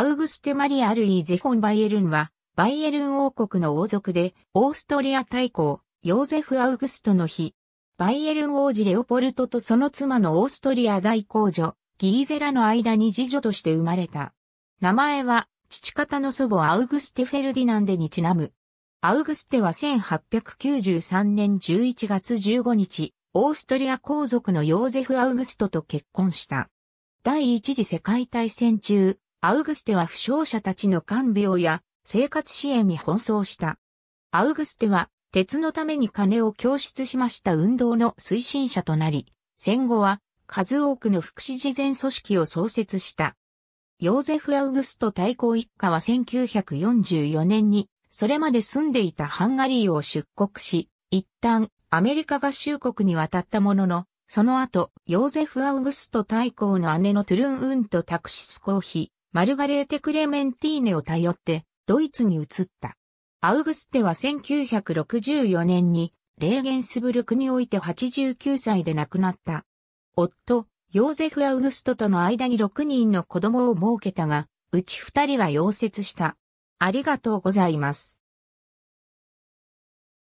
アウグステ・マリア・ルイー・ゼフォン・バイエルンは、バイエルン王国の王族で、オーストリア大公、ヨーゼフ・アウグストの日、バイエルン王子レオポルトとその妻のオーストリア大公女、ギーゼラの間に次女として生まれた。名前は、父方の祖母アウグステ・フェルディナンデにちなむ。アウグステは1893年11月15日、オーストリア皇族のヨーゼフ・アウグストと結婚した。第一次世界大戦中、アウグステは負傷者たちの看病や生活支援に奔走した。アウグステは鉄のために金を供出しました運動の推進者となり、戦後は数多くの福祉事前組織を創設した。ヨーゼフ・アウグスト大公一家は1944年に、それまで住んでいたハンガリーを出国し、一旦アメリカ合衆国に渡ったものの、その後、ヨーゼフ・アウグスト大公の姉のトゥルン・ウンとタクシスコーヒ、マルガレーテ・クレメンティーネを頼ってドイツに移った。アウグステは1964年にレーゲンスブルクにおいて89歳で亡くなった。夫、ヨーゼフ・アウグストとの間に6人の子供を設けたが、うち2人は溶接した。ありがとうございます。